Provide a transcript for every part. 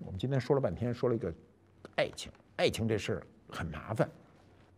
我们今天说了半天，说了一个爱情，爱情这事儿很麻烦。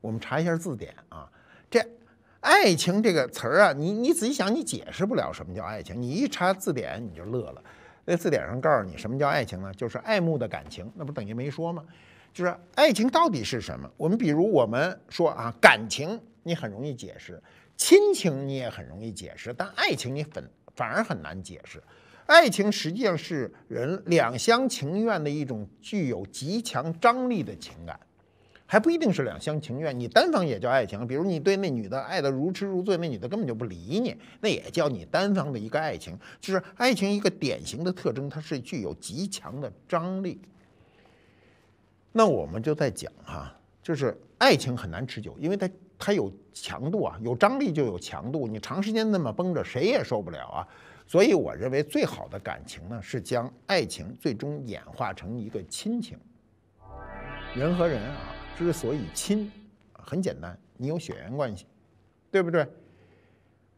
我们查一下字典啊，这“爱情”这个词儿啊，你你仔细想，你解释不了什么叫爱情。你一查字典，你就乐了。那字典上告诉你什么叫爱情呢？就是爱慕的感情，那不等于没说吗？就是爱情到底是什么？我们比如我们说啊，感情你很容易解释，亲情你也很容易解释，但爱情你反反而很难解释。爱情实际上是人两厢情愿的一种具有极强张力的情感，还不一定是两厢情愿，你单方也叫爱情。比如你对那女的爱的如痴如醉，那女的根本就不理你，那也叫你单方的一个爱情。就是爱情一个典型的特征，它是具有极强的张力。那我们就在讲哈，就是爱情很难持久，因为它它有强度啊，有张力就有强度，你长时间那么绷着，谁也受不了啊。所以我认为最好的感情呢，是将爱情最终演化成一个亲情。人和人啊，之所以亲，很简单，你有血缘关系，对不对？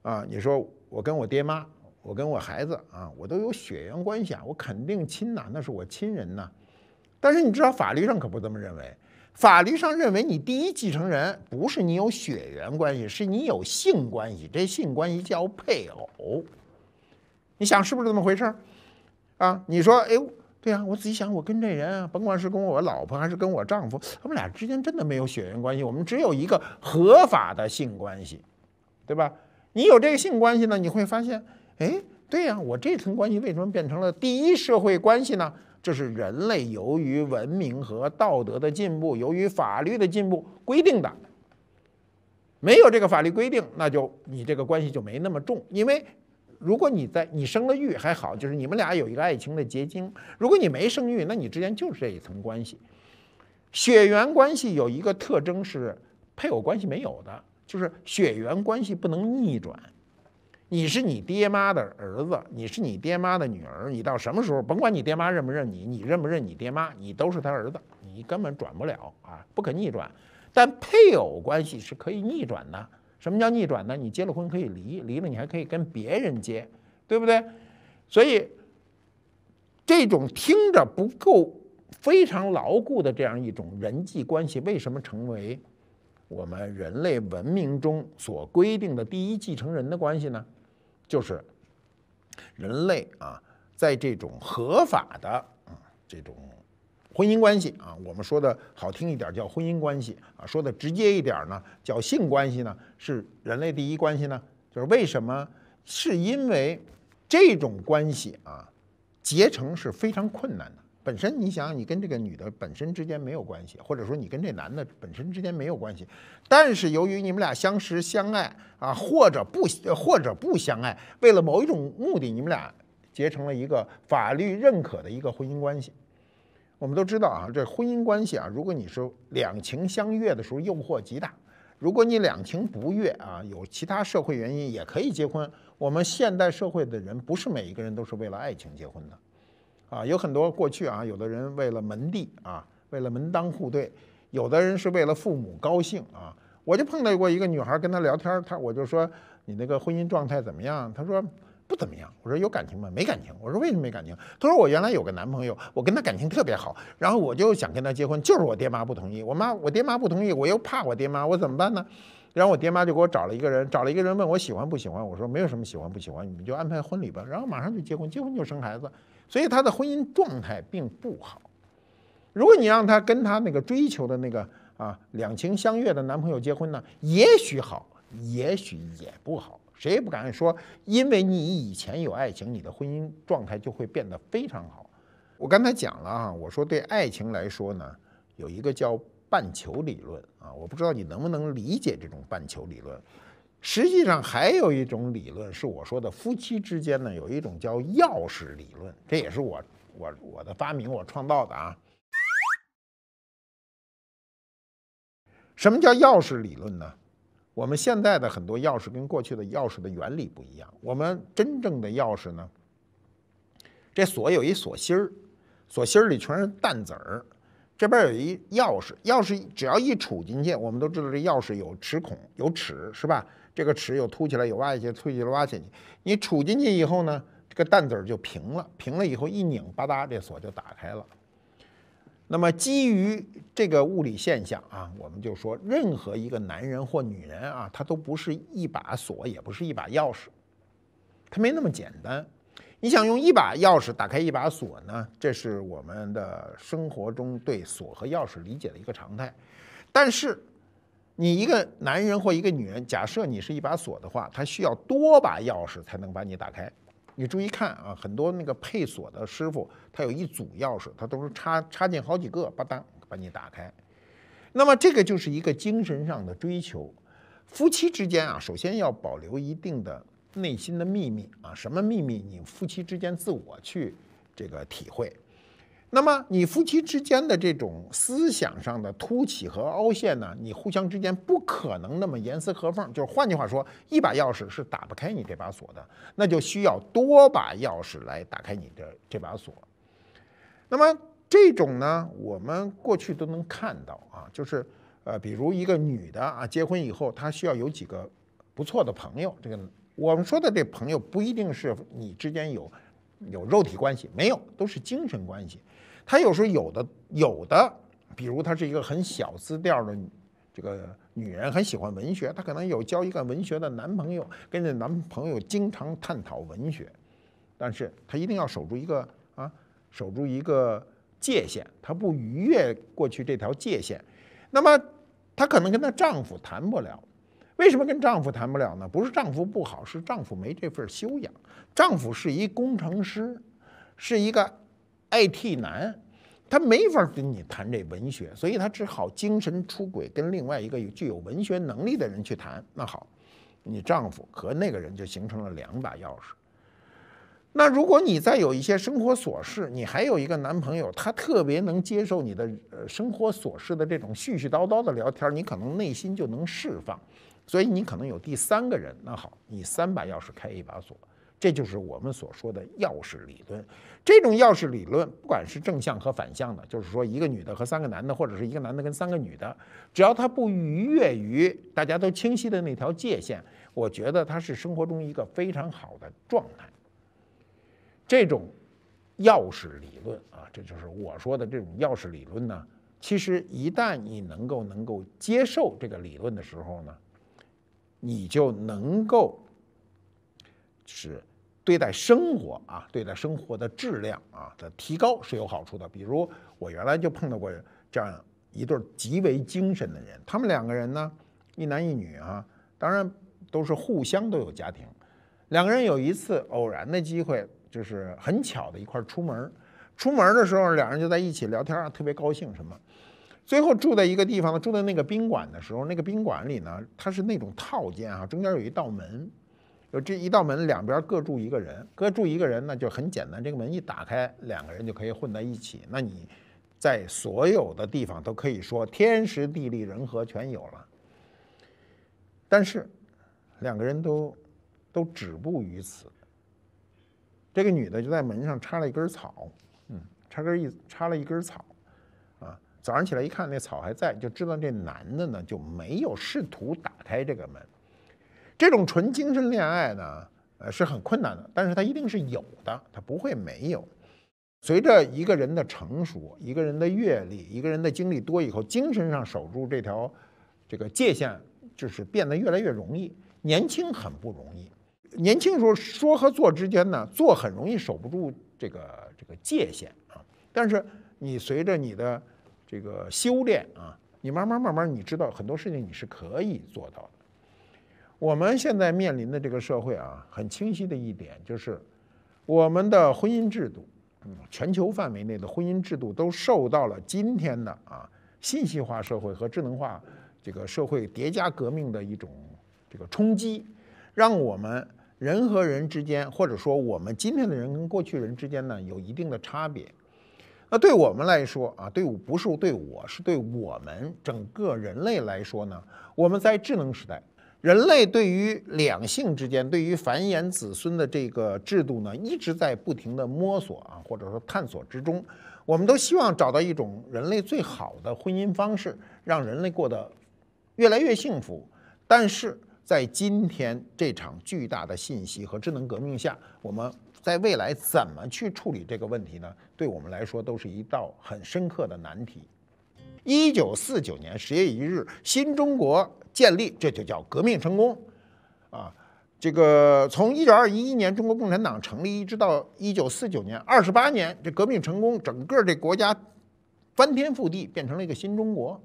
啊，你说我跟我爹妈，我跟我孩子啊，我都有血缘关系啊，我肯定亲呐，那是我亲人呐。但是你知道法律上可不这么认为，法律上认为你第一继承人不是你有血缘关系，是你有性关系，这性关系叫配偶。你想是不是这么回事儿啊？你说，哎呦，对呀，我仔细想，我跟这人，甭管是跟我老婆还是跟我丈夫，他们俩之间真的没有血缘关系，我们只有一个合法的性关系，对吧？你有这个性关系呢，你会发现，哎，对呀，我这层关系为什么变成了第一社会关系呢？这是人类由于文明和道德的进步，由于法律的进步规定的。没有这个法律规定，那就你这个关系就没那么重，因为。如果你在你生了育还好，就是你们俩有一个爱情的结晶。如果你没生育，那你之间就是这一层关系。血缘关系有一个特征是配偶关系没有的，就是血缘关系不能逆转。你是你爹妈的儿子，你是你爹妈的女儿，你到什么时候，甭管你爹妈认不认你，你认不认你爹妈，你都是他儿子，你根本转不了啊，不可逆转。但配偶关系是可以逆转的。什么叫逆转呢？你结了婚可以离，离了你还可以跟别人结，对不对？所以，这种听着不够非常牢固的这样一种人际关系，为什么成为我们人类文明中所规定的第一继承人的关系呢？就是人类啊，在这种合法的啊这种。婚姻关系啊，我们说的好听一点叫婚姻关系啊，说的直接一点呢，叫性关系呢，是人类第一关系呢。就是为什么？是因为这种关系啊，结成是非常困难的。本身你想，你跟这个女的本身之间没有关系，或者说你跟这男的本身之间没有关系，但是由于你们俩相识相爱啊，或者不或者不相爱，为了某一种目的，你们俩结成了一个法律认可的一个婚姻关系。我们都知道啊，这婚姻关系啊，如果你是两情相悦的时候，诱惑极大；如果你两情不悦啊，有其他社会原因也可以结婚。我们现代社会的人，不是每一个人都是为了爱情结婚的，啊，有很多过去啊，有的人为了门第啊，为了门当户对，有的人是为了父母高兴啊。我就碰到过一个女孩，跟她聊天，她我就说你那个婚姻状态怎么样？她说。不怎么样，我说有感情吗？没感情。我说为什么没感情？她说我原来有个男朋友，我跟他感情特别好，然后我就想跟他结婚，就是我爹妈不同意。我妈，我爹妈不同意，我又怕我爹妈，我怎么办呢？然后我爹妈就给我找了一个人，找了一个人问我喜欢不喜欢？我说没有什么喜欢不喜欢，你们就安排婚礼吧。然后马上就结婚，结婚就生孩子，所以她的婚姻状态并不好。如果你让她跟她那个追求的那个啊两情相悦的男朋友结婚呢，也许好，也许也不好。谁也不敢说，因为你以前有爱情，你的婚姻状态就会变得非常好。我刚才讲了啊，我说对爱情来说呢，有一个叫半球理论啊，我不知道你能不能理解这种半球理论。实际上还有一种理论是我说的，夫妻之间呢有一种叫钥匙理论，这也是我我我的发明我创造的啊。什么叫钥匙理论呢？我们现在的很多钥匙跟过去的钥匙的原理不一样。我们真正的钥匙呢，这锁有一锁芯儿，锁芯儿里全是弹子儿。这边有一钥匙，钥匙只要一杵进去，我们都知道这钥匙有齿孔，有齿，是吧？这个齿有凸起来，有挖一些，凸起来挖下去。你杵进去以后呢，这个弹子儿就平了，平了以后一拧，吧嗒，这锁就打开了。那么，基于这个物理现象啊，我们就说，任何一个男人或女人啊，他都不是一把锁，也不是一把钥匙，他没那么简单。你想用一把钥匙打开一把锁呢？这是我们的生活中对锁和钥匙理解的一个常态。但是，你一个男人或一个女人，假设你是一把锁的话，他需要多把钥匙才能把你打开。你注意看啊，很多那个配锁的师傅，他有一组钥匙，他都是插插进好几个，吧嗒把你打开。那么这个就是一个精神上的追求。夫妻之间啊，首先要保留一定的内心的秘密啊，什么秘密？你夫妻之间自我去这个体会。那么你夫妻之间的这种思想上的凸起和凹陷呢？你互相之间不可能那么严丝合缝。就是换句话说，一把钥匙是打不开你这把锁的，那就需要多把钥匙来打开你的这把锁。那么这种呢，我们过去都能看到啊，就是呃，比如一个女的啊，结婚以后她需要有几个不错的朋友。这个我们说的这朋友，不一定是你之间有。有肉体关系没有，都是精神关系。她有时候有的有的，比如她是一个很小资调的这个女人，很喜欢文学，她可能有交一个文学的男朋友，跟这男朋友经常探讨文学，但是她一定要守住一个啊，守住一个界限，她不逾越过去这条界限。那么她可能跟她丈夫谈不了。为什么跟丈夫谈不了呢？不是丈夫不好，是丈夫没这份修养。丈夫是一工程师，是一个 IT 男，他没法跟你谈这文学，所以他只好精神出轨，跟另外一个具有文学能力的人去谈。那好，你丈夫和那个人就形成了两把钥匙。那如果你再有一些生活琐事，你还有一个男朋友，他特别能接受你的生活琐事的这种絮絮叨叨的聊天，你可能内心就能释放。所以你可能有第三个人，那好，你三把钥匙开一把锁，这就是我们所说的钥匙理论。这种钥匙理论，不管是正向和反向的，就是说一个女的和三个男的，或者是一个男的跟三个女的，只要他不逾越于大家都清晰的那条界限，我觉得他是生活中一个非常好的状态。这种钥匙理论啊，这就是我说的这种钥匙理论呢。其实一旦你能够能够接受这个理论的时候呢。你就能够是对待生活啊，对待生活的质量啊的提高是有好处的。比如我原来就碰到过这样一对极为精神的人，他们两个人呢，一男一女啊，当然都是互相都有家庭。两个人有一次偶然的机会，就是很巧的一块出门，出门的时候两人就在一起聊天啊，特别高兴什么。最后住在一个地方住在那个宾馆的时候，那个宾馆里呢，它是那种套间啊，中间有一道门，有这一道门两边各住一个人，各住一个人那就很简单，这个门一打开，两个人就可以混在一起。那你在所有的地方都可以说天时地利人和全有了，但是两个人都都止步于此。这个女的就在门上插了一根草，嗯，插根一插了一根草。早上起来一看，那草还在，就知道这男的呢就没有试图打开这个门。这种纯精神恋爱呢，呃，是很困难的，但是它一定是有的，它不会没有。随着一个人的成熟，一个人的阅历，一个人的经历多以后，精神上守住这条这个界限，就是变得越来越容易。年轻很不容易，年轻时候说和做之间呢，做很容易守不住这个这个界限啊。但是你随着你的。这个修炼啊，你慢慢慢慢，你知道很多事情你是可以做到的。我们现在面临的这个社会啊，很清晰的一点就是，我们的婚姻制度，嗯，全球范围内的婚姻制度都受到了今天的啊信息化社会和智能化这个社会叠加革命的一种这个冲击，让我们人和人之间，或者说我们今天的人跟过去人之间呢，有一定的差别。那对我们来说啊，对我不是对我是对我们整个人类来说呢，我们在智能时代，人类对于两性之间，对于繁衍子孙的这个制度呢，一直在不停的摸索啊，或者说探索之中。我们都希望找到一种人类最好的婚姻方式，让人类过得越来越幸福。但是，在今天这场巨大的信息和智能革命下，我们在未来怎么去处理这个问题呢？对我们来说都是一道很深刻的难题。一九四九年十月一日，新中国建立，这就叫革命成功。啊，这个从一九二一年中国共产党成立，一直到一九四九年，二十八年，这革命成功，整个这国家翻天覆地，变成了一个新中国。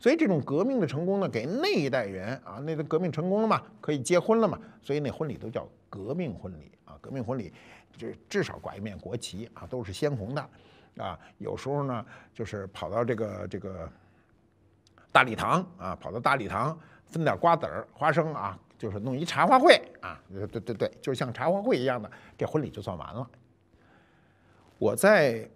所以这种革命的成功呢，给那一代人啊，那革命成功了嘛，可以结婚了嘛，所以那婚礼都叫革命婚礼啊。革命婚礼，就至少挂一面国旗啊，都是鲜红的，啊，有时候呢，就是跑到这个这个大礼堂啊，跑到大礼堂分点瓜子儿、花生啊，就是弄一茶话会啊，对对对，就像茶话会一样的，这婚礼就算完了。我在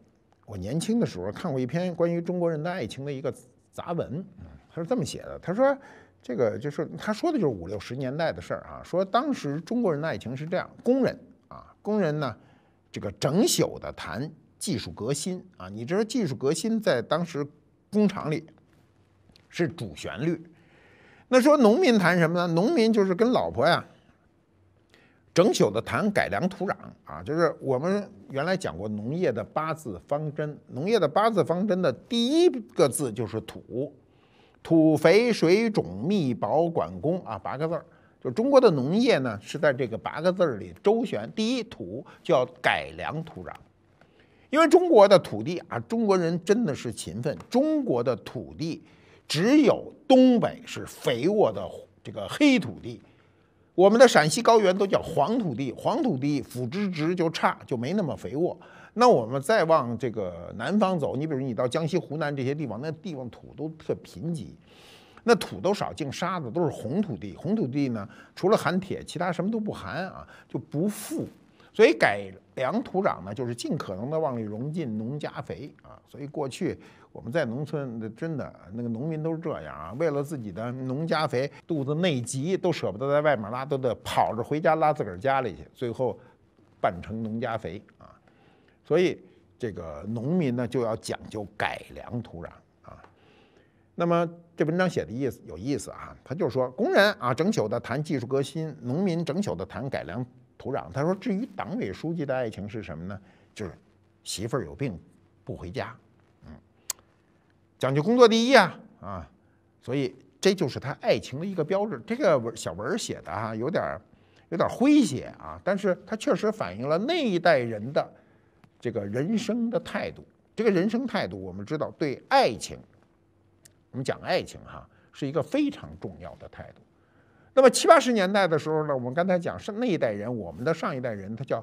我年轻的时候看过一篇关于中国人的爱情的一个。杂文，他是这么写的。他说，这个就是他说的就是五六十年代的事儿啊。说当时中国人的爱情是这样，工人啊，工人呢，这个整宿的谈技术革新啊。你知道技术革新在当时工厂里是主旋律。那说农民谈什么呢？农民就是跟老婆呀。整宿的谈改良土壤啊，就是我们原来讲过农业的八字方针，农业的八字方针的第一个字就是土，土肥水种密保管工啊，八个字儿，就中国的农业呢是在这个八个字儿里周旋。第一土叫改良土壤，因为中国的土地啊，中国人真的是勤奋，中国的土地只有东北是肥沃的这个黑土地。我们的陕西高原都叫黄土地，黄土地腐殖质就差，就没那么肥沃。那我们再往这个南方走，你比如你到江西、湖南这些地方，那地方土都特贫瘠，那土都少，净沙子，都是红土地。红土地呢，除了含铁，其他什么都不含啊，就不富。所以改良土壤呢，就是尽可能的往里融进农家肥啊。所以过去我们在农村，真的那个农民都是这样啊，为了自己的农家肥，肚子内急都舍不得在外面拉，都得跑着回家拉自个儿家里去，最后拌成农家肥啊。所以这个农民呢，就要讲究改良土壤啊。那么这文章写的意思有意思啊，他就说工人啊，整宿的谈技术革新，农民整宿的谈改良。土壤，他说：“至于党委书记的爱情是什么呢？就是媳妇儿有病不回家，嗯，讲究工作第一啊啊！所以这就是他爱情的一个标志。这个小文写的啊，有点有点诙谐啊，但是它确实反映了那一代人的这个人生的态度。这个人生态度，我们知道，对爱情，我们讲爱情哈，是一个非常重要的态度。”那么七八十年代的时候呢，我们刚才讲是那一代人，我们的上一代人，他叫，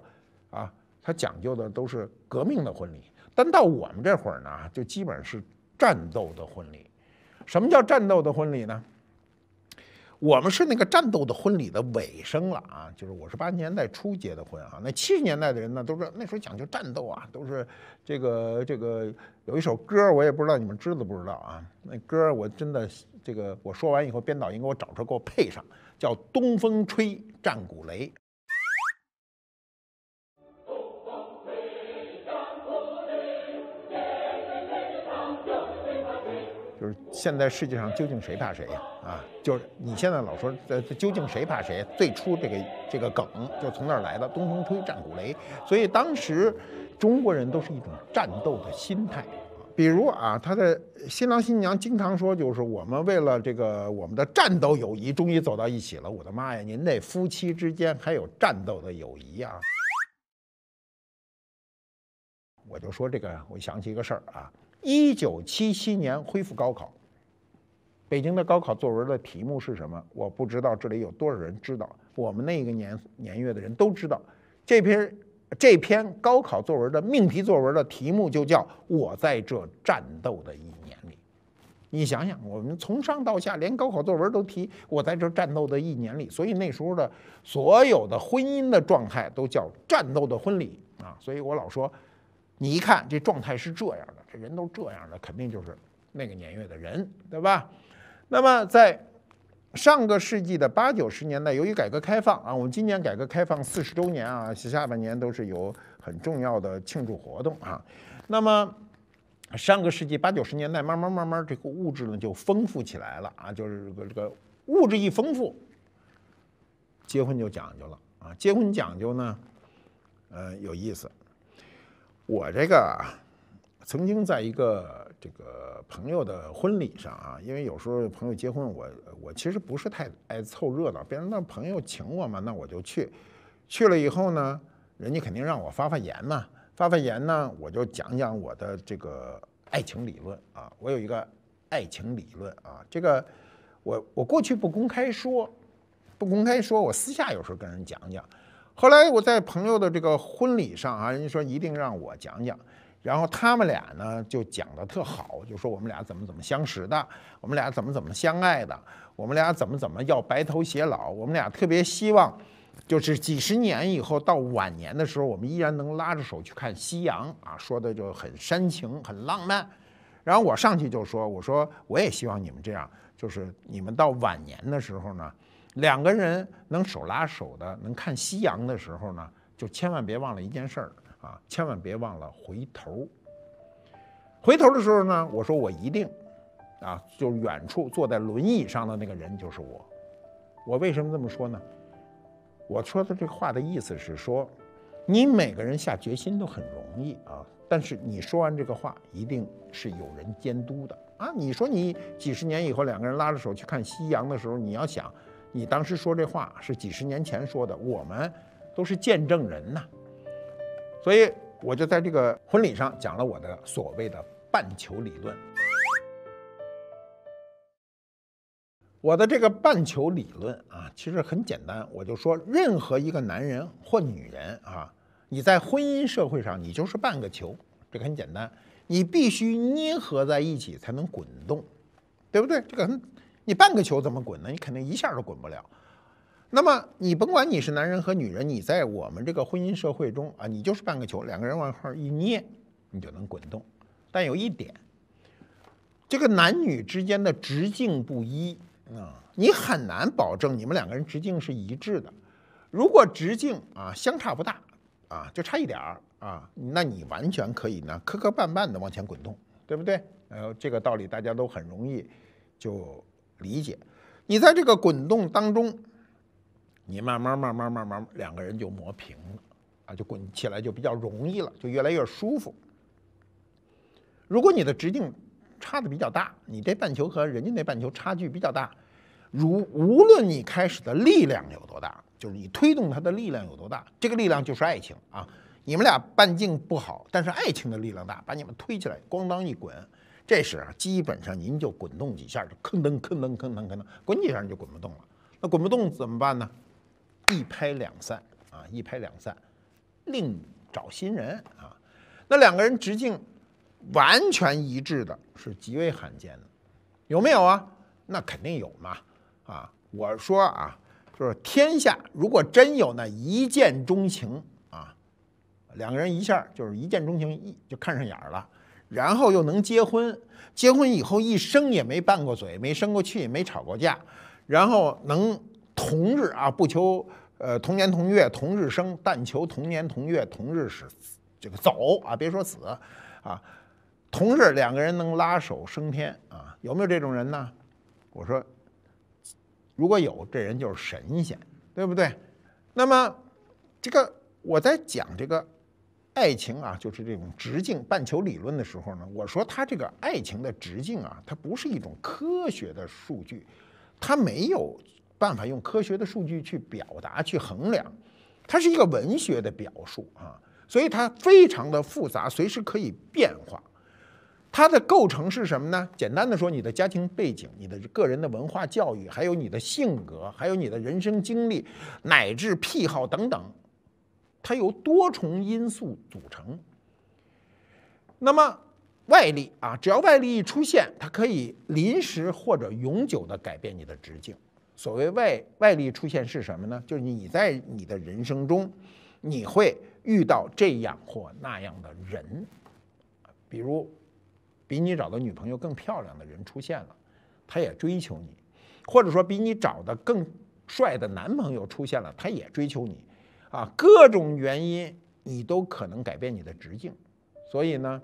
啊，他讲究的都是革命的婚礼，但到我们这会儿呢，就基本是战斗的婚礼。什么叫战斗的婚礼呢？我们是那个战斗的婚礼的尾声了啊，就是我是八十年代初结的婚啊，那七十年代的人呢，都是那时候讲究战斗啊，都是这个这个有一首歌，我也不知道你们知道不知道啊，那歌我真的这个我说完以后，编导应该我找出来给我配上，叫《东风吹，战鼓擂》。现在世界上究竟谁怕谁呀？啊，就是你现在老说，呃，究竟谁怕谁？最初这个这个梗就从那儿来的，“东风吹，战鼓擂”，所以当时中国人都是一种战斗的心态。比如啊，他的新郎新娘经常说，就是我们为了这个我们的战斗友谊，终于走到一起了。我的妈呀，您那夫妻之间还有战斗的友谊啊！我就说这个，我想起一个事儿啊。一九七七年恢复高考，北京的高考作文的题目是什么？我不知道，这里有多少人知道？我们那个年年月的人都知道，这篇这篇高考作文的命题作文的题目就叫《我在这战斗的一年里》。你想想，我们从上到下，连高考作文都提“我在这战斗的一年里”，所以那时候的所有的婚姻的状态都叫“战斗的婚礼”啊！所以我老说。你一看这状态是这样的，这人都这样的，肯定就是那个年月的人，对吧？那么在上个世纪的八九十年代，由于改革开放啊，我们今年改革开放四十周年啊，下半年都是有很重要的庆祝活动啊。那么上个世纪八九十年代，慢慢慢慢这个物质呢就丰富起来了啊，就是这个这个物质一丰富，结婚就讲究了啊，结婚讲究呢，呃，有意思。我这个曾经在一个这个朋友的婚礼上啊，因为有时候朋友结婚，我我其实不是太爱凑热闹，别人那朋友请我嘛，那我就去。去了以后呢，人家肯定让我发发言嘛，发发言呢，我就讲讲我的这个爱情理论啊。我有一个爱情理论啊，这个我我过去不公开说，不公开说，我私下有时候跟人讲讲。后来我在朋友的这个婚礼上啊，人家说一定让我讲讲，然后他们俩呢就讲的特好，就说我们俩怎么怎么相识的，我们俩怎么怎么相爱的，我们俩怎么怎么要白头偕老，我们俩特别希望，就是几十年以后到晚年的时候，我们依然能拉着手去看夕阳啊，说的就很煽情很浪漫。然后我上去就说，我说我也希望你们这样，就是你们到晚年的时候呢。两个人能手拉手的，能看夕阳的时候呢，就千万别忘了一件事儿啊，千万别忘了回头。回头的时候呢，我说我一定，啊，就远处坐在轮椅上的那个人就是我。我为什么这么说呢？我说的这话的意思是说，你每个人下决心都很容易啊，但是你说完这个话，一定是有人监督的啊。你说你几十年以后两个人拉着手去看夕阳的时候，你要想。你当时说这话是几十年前说的，我们都是见证人呐，所以我就在这个婚礼上讲了我的所谓的半球理论。我的这个半球理论啊，其实很简单，我就说任何一个男人或女人啊，你在婚姻社会上你就是半个球，这个很简单，你必须捏合在一起才能滚动，对不对？这个很。你半个球怎么滚呢？你肯定一下都滚不了。那么你甭管你是男人和女人，你在我们这个婚姻社会中啊，你就是半个球，两个人往一块一捏，你就能滚动。但有一点，这个男女之间的直径不一啊，你很难保证你们两个人直径是一致的。如果直径啊相差不大啊，就差一点儿啊，那你完全可以呢磕磕绊绊的往前滚动，对不对？呃，这个道理大家都很容易就。理解，你在这个滚动当中，你慢慢慢慢慢慢，两个人就磨平了啊，就滚起来就比较容易了，就越来越舒服。如果你的直径差的比较大，你这半球和人家那半球差距比较大，如无论你开始的力量有多大，就是你推动它的力量有多大，这个力量就是爱情啊。你们俩半径不好，但是爱情的力量大，把你们推起来，咣当一滚。这时啊，基本上您就滚动几下，就吭噔吭噔吭噔吭噔，滚几下你就滚不动了。那滚不动怎么办呢？一拍两散啊！一拍两散，另找新人啊！那两个人直径完全一致的是极为罕见的，有没有啊？那肯定有嘛！啊，我说啊，就是天下如果真有那一见钟情啊，两个人一下就是一见钟情，一就看上眼儿了。然后又能结婚，结婚以后一生也没拌过嘴，没生过气，没吵过架，然后能同日啊，不求呃同年同月同日生，但求同年同月同日死，这个走啊，别说死，啊，同日两个人能拉手升天啊，有没有这种人呢？我说，如果有，这人就是神仙，对不对？那么，这个我在讲这个。爱情啊，就是这种直径半球理论的时候呢，我说它这个爱情的直径啊，它不是一种科学的数据，它没有办法用科学的数据去表达去衡量，它是一个文学的表述啊，所以它非常的复杂，随时可以变化。它的构成是什么呢？简单的说，你的家庭背景、你的个人的文化教育，还有你的性格，还有你的人生经历，乃至癖好等等。它由多重因素组成。那么外力啊，只要外力一出现，它可以临时或者永久的改变你的直径。所谓外外力出现是什么呢？就是你在你的人生中，你会遇到这样或那样的人，比如比你找的女朋友更漂亮的人出现了，他也追求你；或者说比你找的更帅的男朋友出现了，他也追求你。啊，各种原因你都可能改变你的直径，所以呢，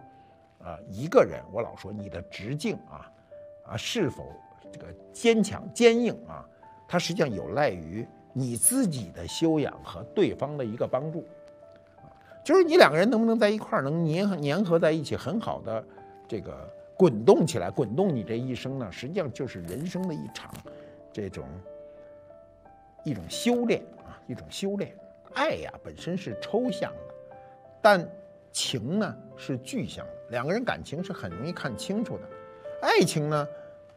啊，一个人我老说你的直径啊，啊，是否这个坚强坚硬啊，它实际上有赖于你自己的修养和对方的一个帮助，就是你两个人能不能在一块儿能粘粘合在一起，很好的这个滚动起来，滚动你这一生呢，实际上就是人生的一场这种一种修炼啊，一种修炼。爱呀，本身是抽象的，但情呢是具象的。两个人感情是很容易看清楚的，爱情呢，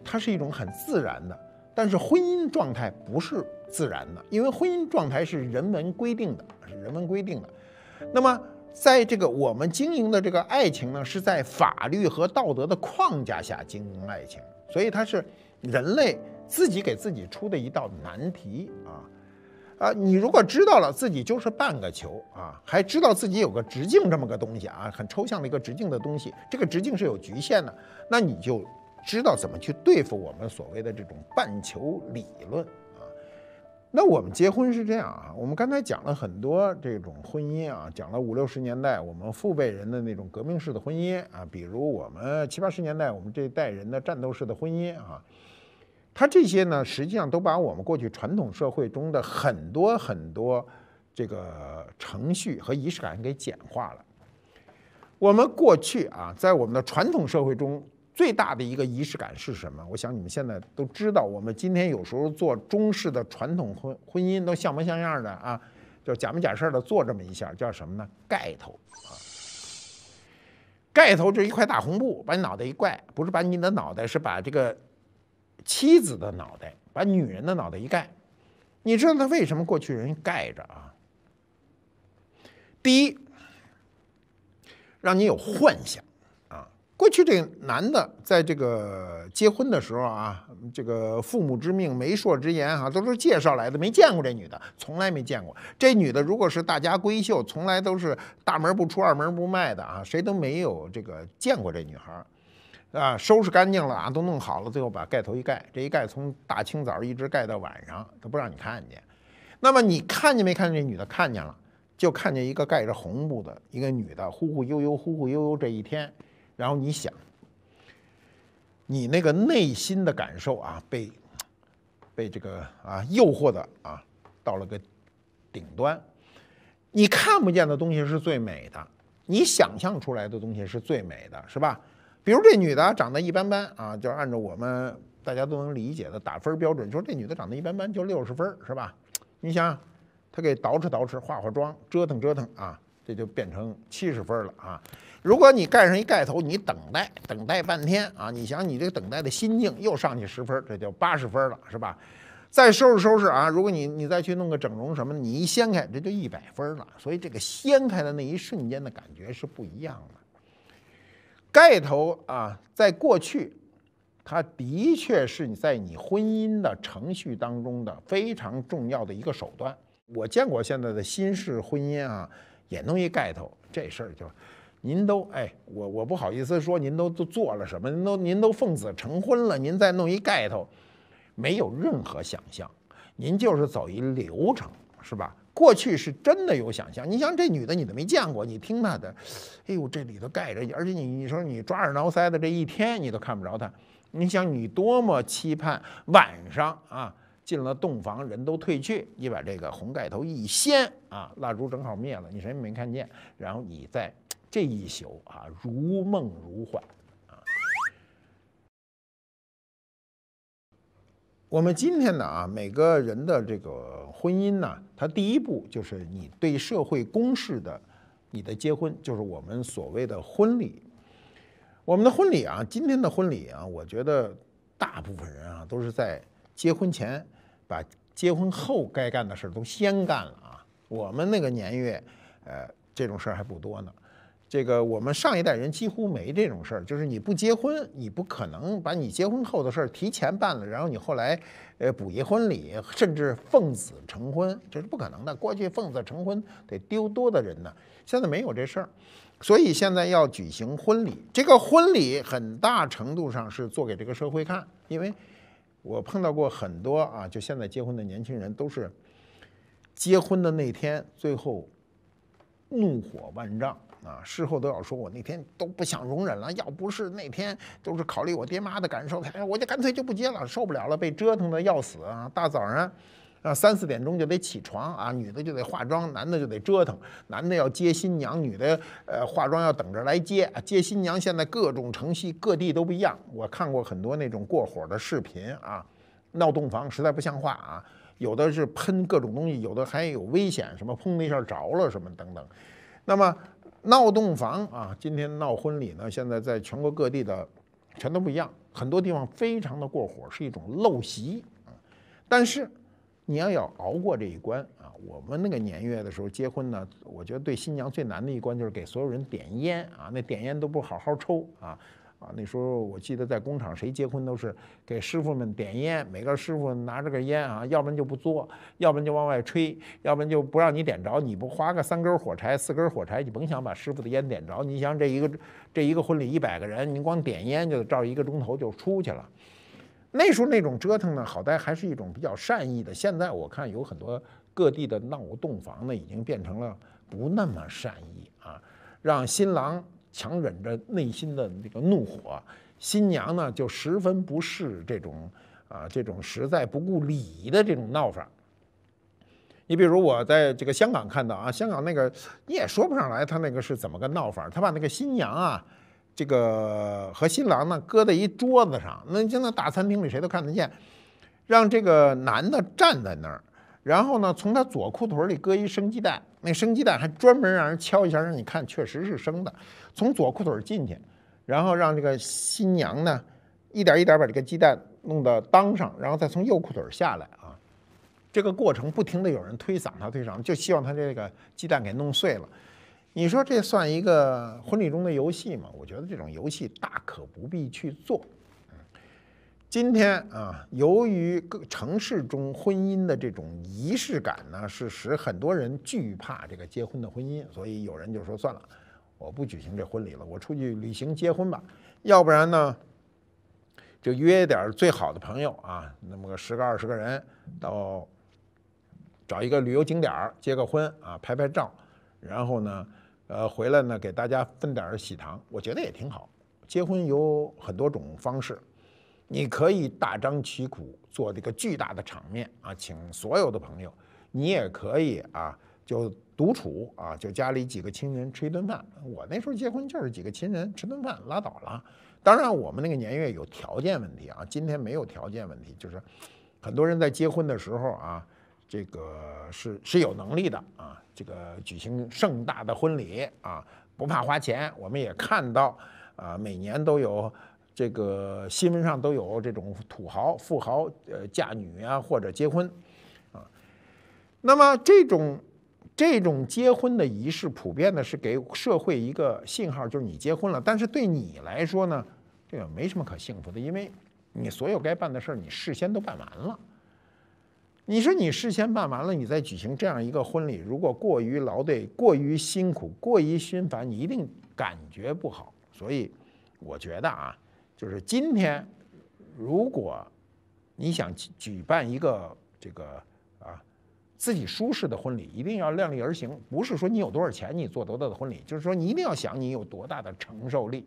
它是一种很自然的，但是婚姻状态不是自然的，因为婚姻状态是人文规定的，是人文规定的。那么在这个我们经营的这个爱情呢，是在法律和道德的框架下经营爱情，所以它是人类自己给自己出的一道难题啊。啊，你如果知道了自己就是半个球啊，还知道自己有个直径这么个东西啊，很抽象的一个直径的东西，这个直径是有局限的，那你就知道怎么去对付我们所谓的这种半球理论啊。那我们结婚是这样啊，我们刚才讲了很多这种婚姻啊，讲了五六十年代我们父辈人的那种革命式的婚姻啊，比如我们七八十年代我们这一代人的战斗式的婚姻啊。它这些呢，实际上都把我们过去传统社会中的很多很多这个程序和仪式感给简化了。我们过去啊，在我们的传统社会中，最大的一个仪式感是什么？我想你们现在都知道。我们今天有时候做中式的传统婚婚姻，都像模像样的啊？就假模假式的做这么一下，叫什么呢？盖头啊。盖头就是一块大红布，把你脑袋一盖，不是把你的脑袋，是把这个。妻子的脑袋，把女人的脑袋一盖，你知道他为什么过去人盖着啊？第一，让你有幻想啊。过去这个男的在这个结婚的时候啊，这个父母之命媒妁之言哈，都是介绍来的，没见过这女的，从来没见过。这女的如果是大家闺秀，从来都是大门不出二门不迈的啊，谁都没有这个见过这女孩。啊，收拾干净了啊，都弄好了，最后把盖头一盖，这一盖从大清早一直盖到晚上，他不让你看见。那么你看见没看见女的？看见了，就看见一个盖着红布的一个女的，忽忽悠悠，忽忽悠悠这一天。然后你想，你那个内心的感受啊，被被这个啊诱惑的啊到了个顶端。你看不见的东西是最美的，你想象出来的东西是最美的，是吧？比如这女的长得一般般啊，就是按照我们大家都能理解的打分标准，说这女的长得一般般，就六十分是吧？你想，她给捯饬捯饬，化化妆，折腾折腾啊，这就变成七十分了啊。如果你盖上一盖头，你等待等待半天啊，你想你这个等待的心境又上去十分，这就八十分了是吧？再收拾收拾啊，如果你你再去弄个整容什么，的，你一掀开，这就一百分了。所以这个掀开的那一瞬间的感觉是不一样的。盖头啊，在过去，它的确是你在你婚姻的程序当中的非常重要的一个手段。我见过现在的新式婚姻啊，也弄一盖头，这事儿就，您都哎，我我不好意思说，您都都做了什么？您都您都奉子成婚了，您再弄一盖头，没有任何想象，您就是走一流程，是吧？过去是真的有想象，你像这女的你都没见过，你听她的，哎呦，这里头盖着，而且你你说你抓耳挠腮的这一天你都看不着她，你想你多么期盼晚上啊进了洞房人都退去，你把这个红盖头一掀啊，蜡烛正好灭了，你什么也没看见，然后你在这一宿啊如梦如幻。我们今天呢啊，每个人的这个婚姻呢，它第一步就是你对社会公示的你的结婚，就是我们所谓的婚礼。我们的婚礼啊，今天的婚礼啊，我觉得大部分人啊都是在结婚前把结婚后该干的事儿都先干了啊。我们那个年月，呃，这种事儿还不多呢。这个我们上一代人几乎没这种事儿，就是你不结婚，你不可能把你结婚后的事儿提前办了，然后你后来，呃补一婚礼，甚至奉子成婚，这是不可能的。过去奉子成婚得丢多的人呢，现在没有这事儿，所以现在要举行婚礼，这个婚礼很大程度上是做给这个社会看，因为我碰到过很多啊，就现在结婚的年轻人都是，结婚的那天最后怒火万丈。啊，事后都要说，我那天都不想容忍了，要不是那天都是考虑我爹妈的感受，我就干脆就不接了，受不了了，被折腾的要死啊！大早上，啊，三四点钟就得起床啊，女的就得化妆，男的就得折腾，男的要接新娘，女的呃化妆要等着来接啊。接新娘现在各种程序各地都不一样，我看过很多那种过火的视频啊，闹洞房实在不像话啊，有的是喷各种东西，有的还有危险，什么砰的一下着了什么等等，那么。闹洞房啊，今天闹婚礼呢，现在在全国各地的全都不一样，很多地方非常的过火，是一种陋习啊。但是你要要熬过这一关啊，我们那个年月的时候结婚呢，我觉得对新娘最难的一关就是给所有人点烟啊，那点烟都不好好抽啊。啊，那时候我记得在工厂，谁结婚都是给师傅们点烟，每个师傅拿着个烟啊，要不然就不嘬，要不然就往外吹，要不然就不让你点着。你不划个三根火柴、四根火柴，你甭想把师傅的烟点着。你想这一个这一个婚礼一百个人，你光点烟就照一个钟头就出去了。那时候那种折腾呢，好歹还是一种比较善意的。现在我看有很多各地的闹洞房呢，已经变成了不那么善意啊，让新郎。强忍着内心的那个怒火，新娘呢就十分不适这种啊这种实在不顾礼仪的这种闹法。你比如我在这个香港看到啊，香港那个你也说不上来他那个是怎么个闹法，他把那个新娘啊，这个和新郎呢搁在一桌子上，那在那大餐厅里谁都看得见，让这个男的站在那儿，然后呢从他左裤腿里搁一生鸡蛋。那生鸡蛋还专门让人敲一下，让你看确实是生的。从左裤腿进去，然后让这个新娘呢，一点一点把这个鸡蛋弄到裆上，然后再从右裤腿下来啊。这个过程不停的有人推搡他推搡，就希望他这个鸡蛋给弄碎了。你说这算一个婚礼中的游戏吗？我觉得这种游戏大可不必去做。今天啊，由于城市中婚姻的这种仪式感呢，是使很多人惧怕这个结婚的婚姻，所以有人就说算了，我不举行这婚礼了，我出去旅行结婚吧。要不然呢，就约点最好的朋友啊，那么个十个二十个人，到找一个旅游景点结个婚啊，拍拍照，然后呢，呃，回来呢给大家分点喜糖，我觉得也挺好。结婚有很多种方式。你可以大张旗鼓做这个巨大的场面啊，请所有的朋友。你也可以啊，就独处啊，就家里几个亲人吃一顿饭。我那时候结婚就是几个亲人吃顿饭，拉倒了。当然，我们那个年月有条件问题啊，今天没有条件问题，就是很多人在结婚的时候啊，这个是是有能力的啊，这个举行盛大的婚礼啊，不怕花钱。我们也看到啊，每年都有。这个新闻上都有这种土豪富豪呃嫁女啊或者结婚，啊，那么这种这种结婚的仪式，普遍的是给社会一个信号，就是你结婚了。但是对你来说呢，这个没什么可幸福的，因为你所有该办的事儿你事先都办完了。你说你事先办完了，你再举行这样一个婚礼，如果过于劳累、过于辛苦、过于心烦，你一定感觉不好。所以我觉得啊。就是今天，如果你想举办一个这个啊自己舒适的婚礼，一定要量力而行。不是说你有多少钱，你做多大的婚礼，就是说你一定要想你有多大的承受力。